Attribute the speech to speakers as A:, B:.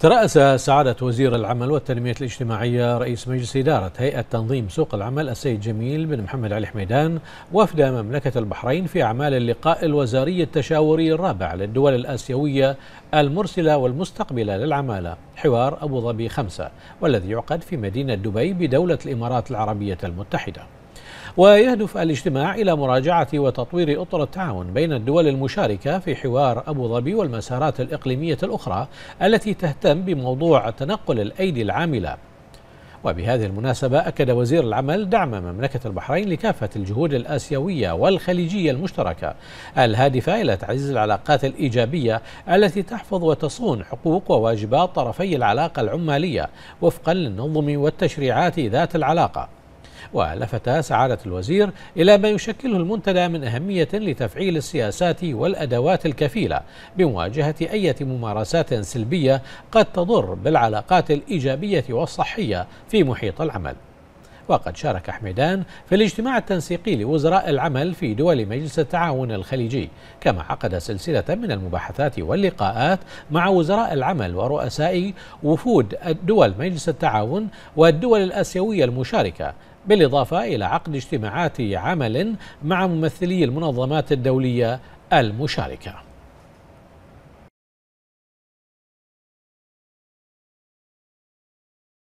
A: ترأس سعادة وزير العمل والتنمية الاجتماعية رئيس مجلس إدارة هيئة تنظيم سوق العمل السيد جميل بن محمد علي حميدان وفد مملكة البحرين في أعمال اللقاء الوزاري التشاوري الرابع للدول الآسيوية المرسلة والمستقبلة للعمالة حوار أبو ظبي خمسة والذي يعقد في مدينة دبي بدولة الإمارات العربية المتحدة ويهدف الاجتماع إلى مراجعة وتطوير إطر التعاون بين الدول المشاركة في حوار أبو ظبي والمسارات الإقليمية الأخرى التي تهتم بموضوع تنقل الأيدي العاملة وبهذه المناسبة أكد وزير العمل دعم مملكة البحرين لكافة الجهود الآسيوية والخليجية المشتركة الهادفة إلى تعزيز العلاقات الإيجابية التي تحفظ وتصون حقوق وواجبات طرفي العلاقة العمالية وفقا للنظم والتشريعات ذات العلاقة ولفت سعادة الوزير إلى ما يشكله المنتدى من أهمية لتفعيل السياسات والأدوات الكفيلة بمواجهة أي ممارسات سلبية قد تضر بالعلاقات الإيجابية والصحية في محيط العمل وقد شارك حميدان في الاجتماع التنسيقي لوزراء العمل في دول مجلس التعاون الخليجي كما عقد سلسلة من المباحثات واللقاءات مع وزراء العمل ورؤساء وفود دول مجلس التعاون والدول الآسيوية المشاركة بالإضافة إلى عقد اجتماعات عمل مع ممثلي المنظمات الدولية المشاركه